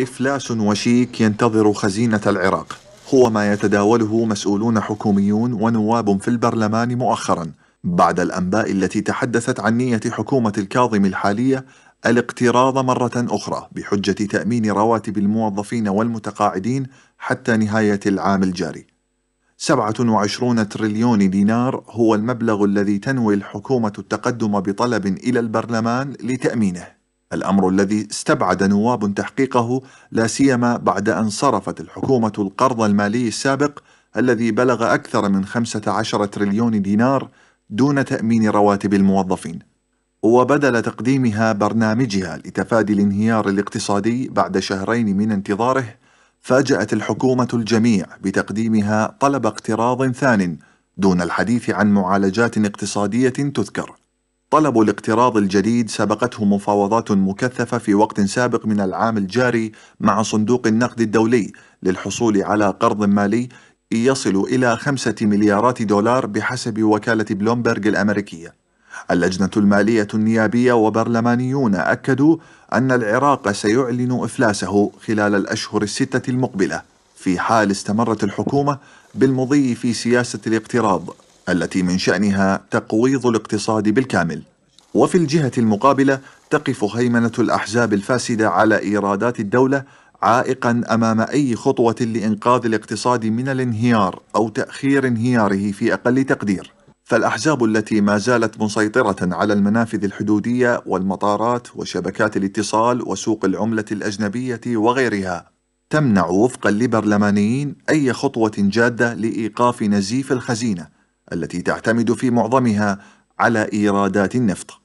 إفلاس وشيك ينتظر خزينة العراق هو ما يتداوله مسؤولون حكوميون ونواب في البرلمان مؤخرا بعد الأنباء التي تحدثت عن نية حكومة الكاظم الحالية الاقتراض مرة أخرى بحجة تأمين رواتب الموظفين والمتقاعدين حتى نهاية العام الجاري 27 تريليون دينار هو المبلغ الذي تنوي الحكومة التقدم بطلب إلى البرلمان لتأمينه الأمر الذي استبعد نواب تحقيقه لا سيما بعد أن صرفت الحكومة القرض المالي السابق الذي بلغ أكثر من 15 تريليون دينار دون تأمين رواتب الموظفين وبدل تقديمها برنامجها لتفادي الانهيار الاقتصادي بعد شهرين من انتظاره فاجأت الحكومة الجميع بتقديمها طلب اقتراض ثان دون الحديث عن معالجات اقتصادية تذكر طلب الاقتراض الجديد سبقته مفاوضات مكثفة في وقت سابق من العام الجاري مع صندوق النقد الدولي للحصول على قرض مالي يصل إلى خمسة مليارات دولار بحسب وكالة بلومبرغ الأمريكية اللجنة المالية النيابية وبرلمانيون أكدوا أن العراق سيعلن إفلاسه خلال الأشهر الستة المقبلة في حال استمرت الحكومة بالمضي في سياسة الاقتراض التي من شأنها تقويض الاقتصاد بالكامل وفي الجهة المقابلة تقف هيمنة الأحزاب الفاسدة على إيرادات الدولة عائقا أمام أي خطوة لإنقاذ الاقتصاد من الانهيار أو تأخير انهياره في أقل تقدير فالأحزاب التي ما زالت مسيطرة على المنافذ الحدودية والمطارات وشبكات الاتصال وسوق العملة الأجنبية وغيرها تمنع وفقا لبرلمانيين أي خطوة جادة لإيقاف نزيف الخزينة التي تعتمد في معظمها على ايرادات النفط